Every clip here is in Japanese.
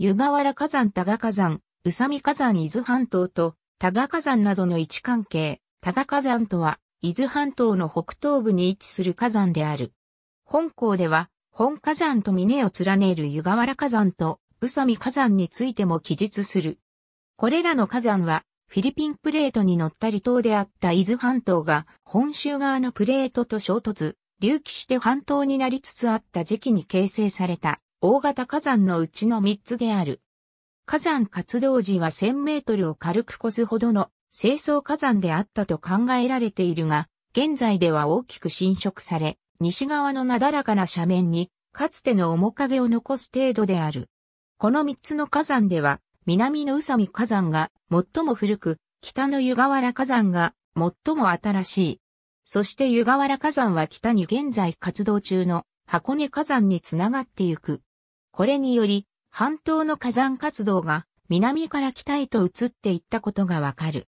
湯河原火山多賀火山、宇佐美火山伊豆半島と多賀火山などの位置関係、多賀火山とは伊豆半島の北東部に位置する火山である。本校では本火山と峰を連ねる湯河原火山と宇佐美火山についても記述する。これらの火山はフィリピンプレートに乗った離島であった伊豆半島が本州側のプレートと衝突、隆起して半島になりつつあった時期に形成された大型火山のうちの3つである。火山活動時は1000メートルを軽く越すほどの清掃火山であったと考えられているが、現在では大きく侵食され、西側のなだらかな斜面に、かつての面影を残す程度である。この3つの火山では、南の宇佐美火山が最も古く、北の湯河原火山が最も新しい。そして湯河原火山は北に現在活動中の箱根火山につながってゆく。これにより、半島の火山活動が南から北へと移っていったことがわかる。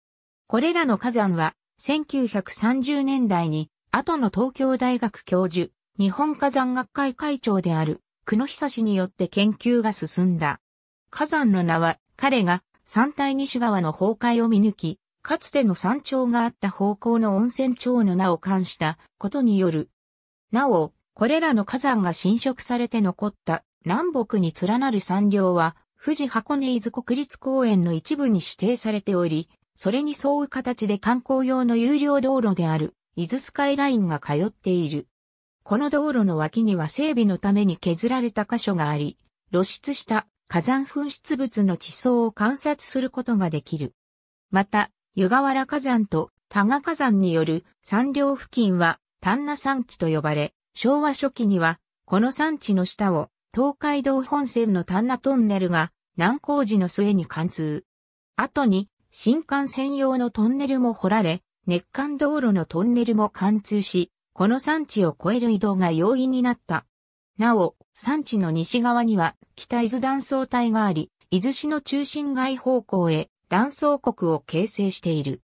これらの火山は、1930年代に、後の東京大学教授、日本火山学会会長である、久野久氏によって研究が進んだ。火山の名は、彼が山体西側の崩壊を見抜き、かつての山頂があった方向の温泉町の名を冠したことによる。なお、これらの火山が侵食されて残った南北に連なる山稜は、富士箱根伊豆国立公園の一部に指定されており、それに沿う形で観光用の有料道路である、伊豆スカイラインが通っている。この道路の脇には整備のために削られた箇所があり、露出した火山噴出物の地層を観察することができる。また、湯河原火山と多賀火山による山稜付近は丹那山地と呼ばれ、昭和初期にはこの山地の下を東海道本線の丹那トンネルが難工事の末に貫通。後に新幹線用のトンネルも掘られ、熱間道路のトンネルも貫通し、この山地を越える移動が容易になった。なお、山地の西側には北伊豆断層帯があり、伊豆市の中心外方向へ断層国を形成している。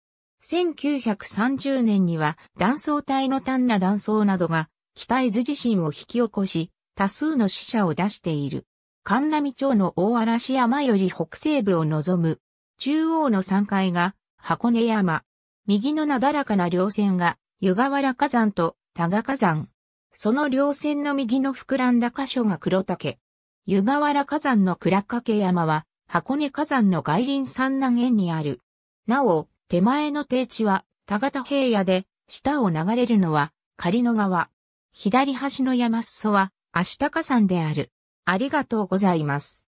1930年には断層帯の単な断層などが北伊豆地震を引き起こし、多数の死者を出している。神波町の大嵐山より北西部を望む、中央の山階が箱根山、右のなだらかな稜線が湯河原火山と多賀火山。その稜線の右の膨らんだ箇所が黒竹。湯河原火山の倉掛山は箱根火山の外輪山南縁にある。なお、手前の低地は田平野で、下を流れるのは仮の川。左端の山裾は足高さんである。ありがとうございます。